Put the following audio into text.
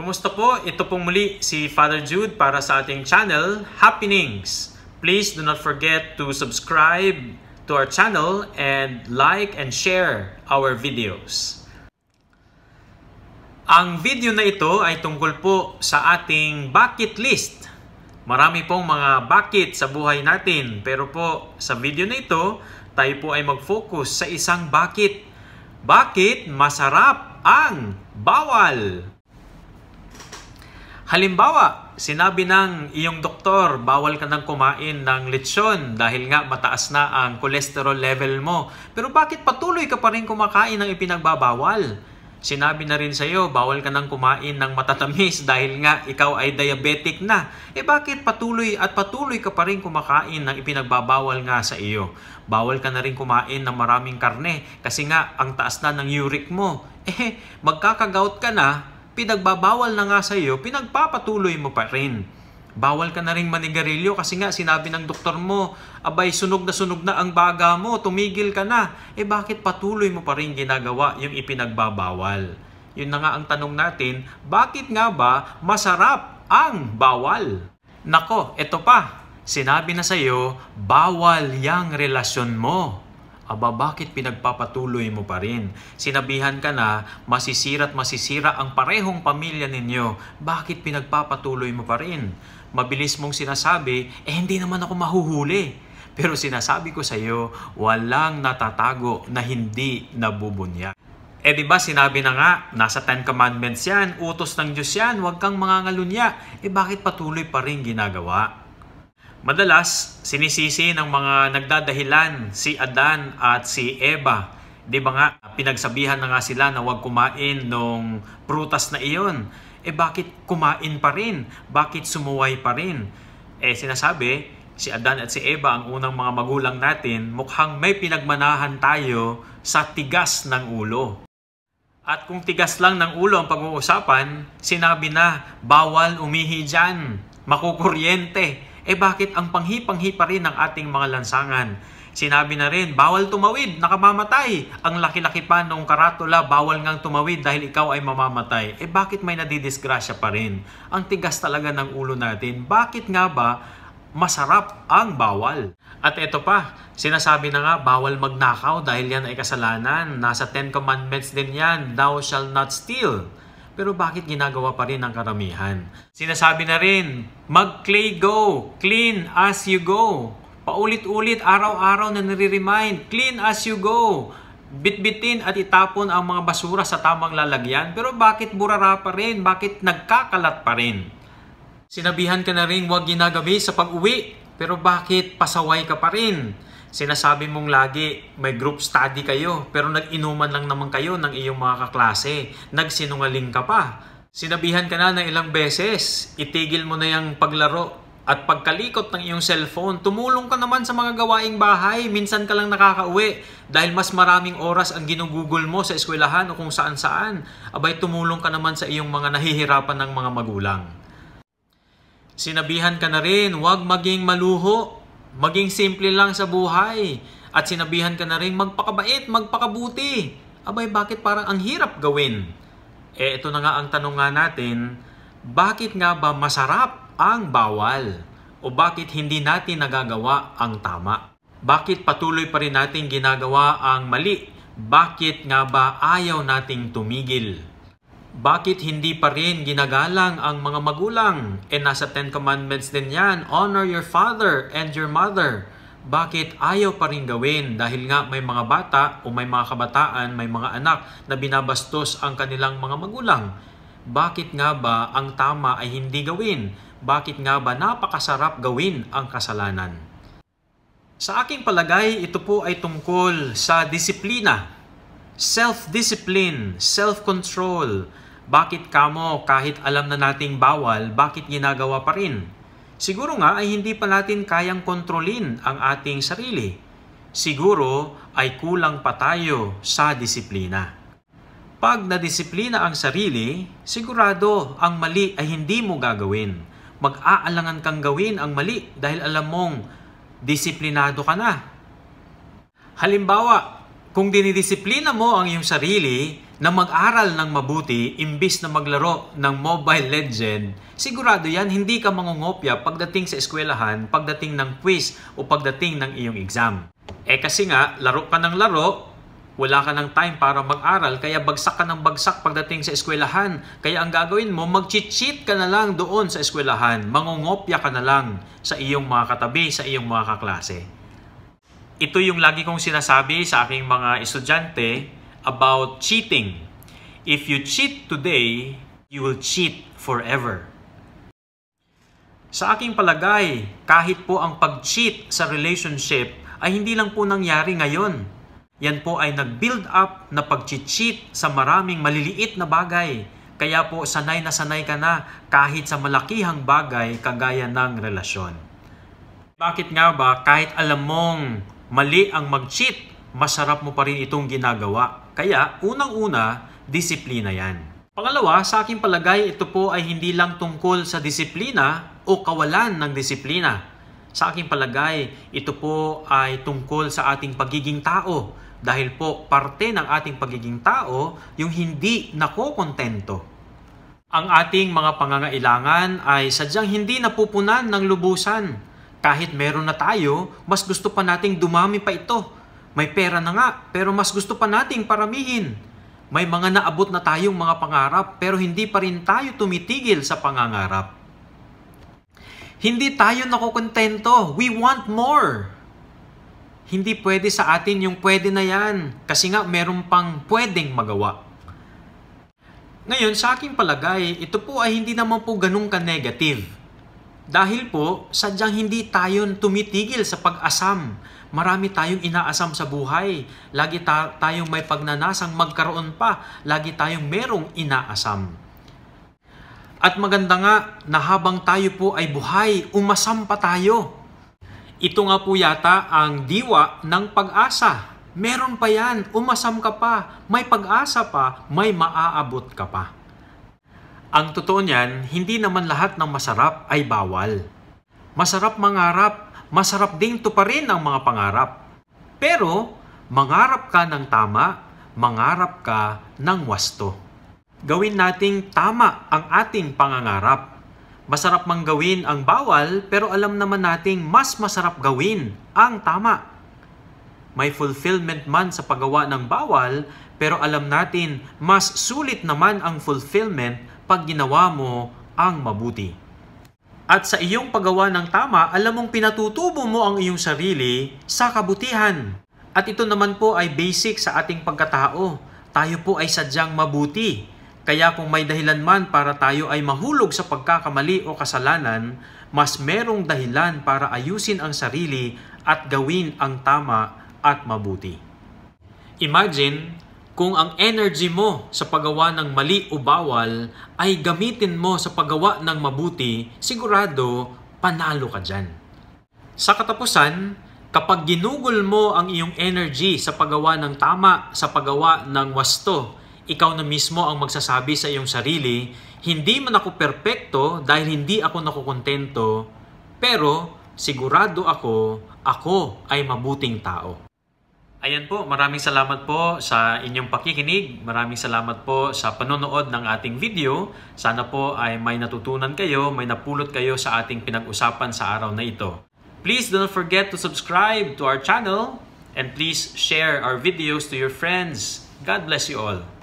Kumusta po? Ito pong muli si Father Jude para sa ating channel, Happenings. Please do not forget to subscribe to our channel and like and share our videos. Ang video na ito ay tungkol po sa ating bucket list. Marami pong mga bucket sa buhay natin pero po sa video na ito tayo po ay mag-focus sa isang bucket. Bakit masarap ang bawal? Halimbawa, sinabi ng iyong doktor, bawal ka nang kumain ng lechon dahil nga mataas na ang cholesterol level mo. Pero bakit patuloy ka pa rin kumakain ng ipinagbabawal? Sinabi na rin sa iyo, bawal ka nang kumain ng matatamis dahil nga ikaw ay diabetic na. Eh bakit patuloy at patuloy ka pa rin kumakain ng ipinagbabawal nga sa iyo? Bawal ka na rin kumain ng maraming karne kasi nga ang taas na ng uric mo. Eh, magkakagout ka na pinagbabawal na nga sa iyo, pinagpapatuloy mo pa rin. Bawal ka na rin manigarilyo kasi nga sinabi ng doktor mo, abay sunog na sunog na ang baga mo, tumigil ka na. Eh bakit patuloy mo pa rin ginagawa yung ipinagbabawal? Yun na nga ang tanong natin, bakit nga ba masarap ang bawal? Nako, eto pa, sinabi na sa iyo, bawal yang relasyon mo aba bakit pinagpapatuloy mo pa rin? Sinabihan ka na masisira at masisira ang parehong pamilya ninyo. Bakit pinagpapatuloy mo pa rin? Mabilis mong sinasabi, eh hindi naman ako mahuhuli. Pero sinasabi ko sa iyo, walang natatago na hindi nabubunyag. Eh di ba sinabi na nga, nasa 10 commandments yan, utos ng Diyos yan, huwag kang mangangalunya. Eh bakit patuloy pa rin ginagawa? Madalas, sinisisi ng mga nagdadahilan si Adan at si Eva. Di ba nga, pinagsabihan na nga sila na huwag kumain nung prutas na iyon. Eh bakit kumain pa rin? Bakit sumuway pa rin? Eh sinasabi, si Adan at si Eva ang unang mga magulang natin, mukhang may pinagmanahan tayo sa tigas ng ulo. At kung tigas lang ng ulo ang pag-uusapan, sinabi na, bawal umihi dyan, makukuryente, eh bakit ang panghi-panghi rin ng ating mga lansangan? Sinabi na rin, bawal tumawid, nakamamatay. Ang laki-laki pa nung karatula, bawal ngang tumawid dahil ikaw ay mamamatay. Eh bakit may nadidisgrasya pa rin? Ang tigas talaga ng ulo natin. Bakit nga ba masarap ang bawal. At ito pa, sinasabi na nga bawal magnakaw dahil yan ay kasalanan. Nasa 10 commandments din yan, thou shall not steal. Pero bakit ginagawa pa rin ang karamihan? Sinasabi na rin, mag-clay go, clean as you go. Paulit-ulit, araw-araw na nare remind clean as you go. Bitbitin at itapon ang mga basura sa tamang lalagyan. Pero bakit burara pa rin? Bakit nagkakalat pa rin? Sinabihan ka na rin huwag ginagabi sa pag-uwi. Pero bakit pasaway ka pa rin? sinasabi mong lagi may group study kayo pero nag-inuman lang naman kayo ng iyong mga kaklase. Nagsinungaling ka pa. Sinabihan ka na ng ilang beses, itigil mo na yung paglaro at pagkalikot ng iyong cellphone. Tumulong ka naman sa mga gawaing bahay. Minsan ka lang nakakauwi dahil mas maraming oras ang ginugugol mo sa eskwelahan o kung saan-saan. Abay tumulong ka naman sa iyong mga nahihirapan ng mga magulang. Sinabihan ka na rin, huwag maging maluho Maging simple lang sa buhay. At sinabihan ka na rin, magpakabait, magpakabuti. Abay, bakit parang ang hirap gawin? Eh, ito na nga ang tanong nga natin, bakit nga ba masarap ang bawal? O bakit hindi natin nagagawa ang tama? Bakit patuloy pa rin natin ginagawa ang mali? Bakit nga ba ayaw nating tumigil? Bakit hindi pa rin ginagalang ang mga magulang? E nasa Ten Commandments din yan, honor your father and your mother. Bakit ayaw pa rin gawin? Dahil nga may mga bata o may mga kabataan, may mga anak na binabastos ang kanilang mga magulang. Bakit nga ba ang tama ay hindi gawin? Bakit nga ba napakasarap gawin ang kasalanan? Sa aking palagay, ito po ay tungkol sa disiplina Self-discipline, self-control. Bakit kamo kahit alam na nating bawal, bakit ginagawa pa rin? Siguro nga ay hindi pa natin kayang kontrolin ang ating sarili. Siguro ay kulang pa tayo sa disiplina. Pag nadisiplina ang sarili, sigurado ang mali ay hindi mo gagawin. Mag-aalangan kang gawin ang mali dahil alam mong disiplinado ka na. Halimbawa, kung dinidisiplina mo ang iyong sarili na mag-aral ng mabuti imbis na maglaro ng Mobile Legend, sigurado yan hindi ka mangungopya pagdating sa eskwelahan, pagdating ng quiz o pagdating ng iyong exam. Eh kasi nga, laro ka ng laro, wala ka ng time para mag-aral, kaya bagsak ka ng bagsak pagdating sa eskwelahan. Kaya ang gagawin mo, mag-cheat ka na lang doon sa eskwelahan. Mangungopya ka na lang sa iyong mga katabi, sa iyong mga kaklase ito yung lagi kong sinasabi sa aking mga estudyante about cheating. If you cheat today, you will cheat forever. Sa aking palagay, kahit po ang pag-cheat sa relationship ay hindi lang po nangyari ngayon. Yan po ay nag-build up na pag-cheat sa maraming maliliit na bagay. Kaya po sanay na sanay ka na kahit sa malakihang bagay kagaya ng relasyon. Bakit nga ba kahit alam mong mali ang mag-cheat, masarap mo pa rin itong ginagawa. Kaya unang-una, disiplina yan. Pangalawa, sa aking palagay, ito po ay hindi lang tungkol sa disiplina o kawalan ng disiplina. Sa aking palagay, ito po ay tungkol sa ating pagiging tao dahil po parte ng ating pagiging tao yung hindi nakokontento. Ang ating mga pangangailangan ay sadyang hindi napupunan ng lubusan kahit meron na tayo, mas gusto pa nating dumami pa ito. May pera na nga, pero mas gusto pa nating paramihin. May mga naabot na tayong mga pangarap, pero hindi pa rin tayo tumitigil sa pangangarap. Hindi tayo nakukontento. We want more. Hindi pwede sa atin yung pwede na yan kasi nga meron pang pwedeng magawa. Ngayon, sa aking palagay, ito po ay hindi naman po ganun ka-negative dahil po, sadyang hindi tayo tumitigil sa pag-asam. Marami tayong inaasam sa buhay. Lagi ta- tayong may pagnanasang magkaroon pa. Lagi tayong merong inaasam. At maganda nga na habang tayo po ay buhay, umasam pa tayo. Ito nga po yata ang diwa ng pag-asa. Meron pa yan, umasam ka pa, may pag-asa pa, may maaabot ka pa. Ang totoo niyan, hindi naman lahat ng masarap ay bawal. Masarap mangarap, masarap ding tuparin ang mga pangarap. Pero, mangarap ka ng tama, mangarap ka ng wasto. Gawin nating tama ang ating pangangarap. Masarap mang gawin ang bawal pero alam naman nating mas masarap gawin ang tama. May fulfillment man sa paggawa ng bawal pero alam natin mas sulit naman ang fulfillment pag ginawa mo ang mabuti. At sa iyong paggawa ng tama, alam mong pinatutubo mo ang iyong sarili sa kabutihan. At ito naman po ay basic sa ating pagkatao. Tayo po ay sadyang mabuti. Kaya kung may dahilan man para tayo ay mahulog sa pagkakamali o kasalanan, mas merong dahilan para ayusin ang sarili at gawin ang tama at mabuti. Imagine kung ang energy mo sa paggawa ng mali o bawal ay gamitin mo sa paggawa ng mabuti, sigurado panalo ka dyan. Sa katapusan, kapag ginugol mo ang iyong energy sa paggawa ng tama, sa paggawa ng wasto, ikaw na mismo ang magsasabi sa iyong sarili, hindi man ako perpekto dahil hindi ako nakukontento, pero sigurado ako, ako ay mabuting tao. Ayan po, maraming salamat po sa inyong pakikinig. Maraming salamat po sa panonood ng ating video. Sana po ay may natutunan kayo, may napulot kayo sa ating pinag-usapan sa araw na ito. Please don't forget to subscribe to our channel and please share our videos to your friends. God bless you all.